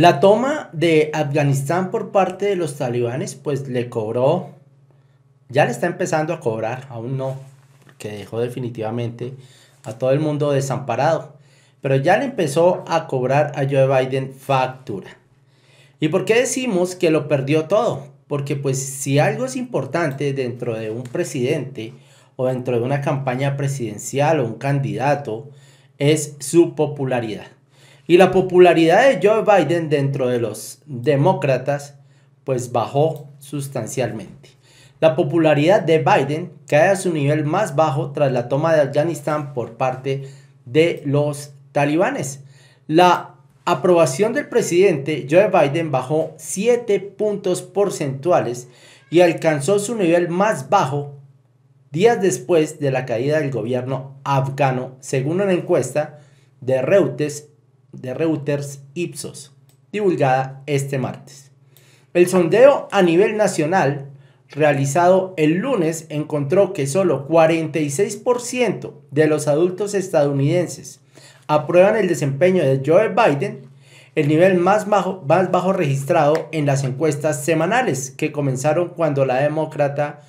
La toma de Afganistán por parte de los talibanes, pues le cobró, ya le está empezando a cobrar, aún no, porque dejó definitivamente a todo el mundo desamparado, pero ya le empezó a cobrar a Joe Biden factura. ¿Y por qué decimos que lo perdió todo? Porque pues si algo es importante dentro de un presidente o dentro de una campaña presidencial o un candidato, es su popularidad. Y la popularidad de Joe Biden dentro de los demócratas pues bajó sustancialmente. La popularidad de Biden cae a su nivel más bajo tras la toma de Afganistán por parte de los talibanes. La aprobación del presidente Joe Biden bajó 7 puntos porcentuales y alcanzó su nivel más bajo días después de la caída del gobierno afgano, según una encuesta de Reuters de Reuters Ipsos, divulgada este martes. El sondeo a nivel nacional realizado el lunes encontró que solo 46% de los adultos estadounidenses aprueban el desempeño de Joe Biden, el nivel más bajo, más bajo registrado en las encuestas semanales que comenzaron cuando la demócrata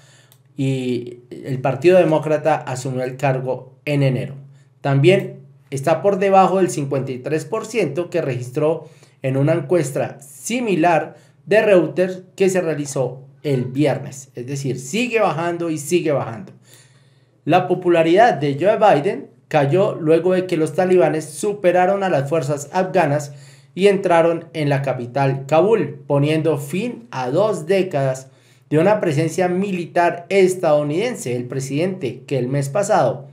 y el Partido Demócrata asumió el cargo en enero. También está por debajo del 53% que registró en una encuesta similar de Reuters que se realizó el viernes. Es decir, sigue bajando y sigue bajando. La popularidad de Joe Biden cayó luego de que los talibanes superaron a las fuerzas afganas y entraron en la capital Kabul, poniendo fin a dos décadas de una presencia militar estadounidense. El presidente que el mes pasado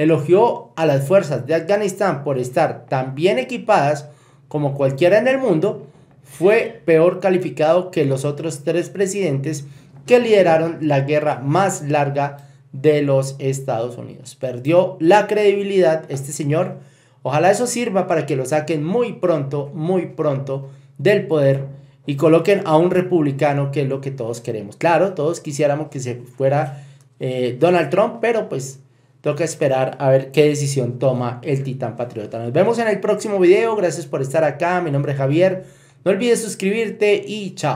elogió a las fuerzas de Afganistán por estar tan bien equipadas como cualquiera en el mundo, fue peor calificado que los otros tres presidentes que lideraron la guerra más larga de los Estados Unidos. Perdió la credibilidad este señor. Ojalá eso sirva para que lo saquen muy pronto, muy pronto del poder y coloquen a un republicano, que es lo que todos queremos. Claro, todos quisiéramos que se fuera eh, Donald Trump, pero pues Toca esperar a ver qué decisión toma el Titán Patriota. Nos vemos en el próximo video. Gracias por estar acá. Mi nombre es Javier. No olvides suscribirte y chao.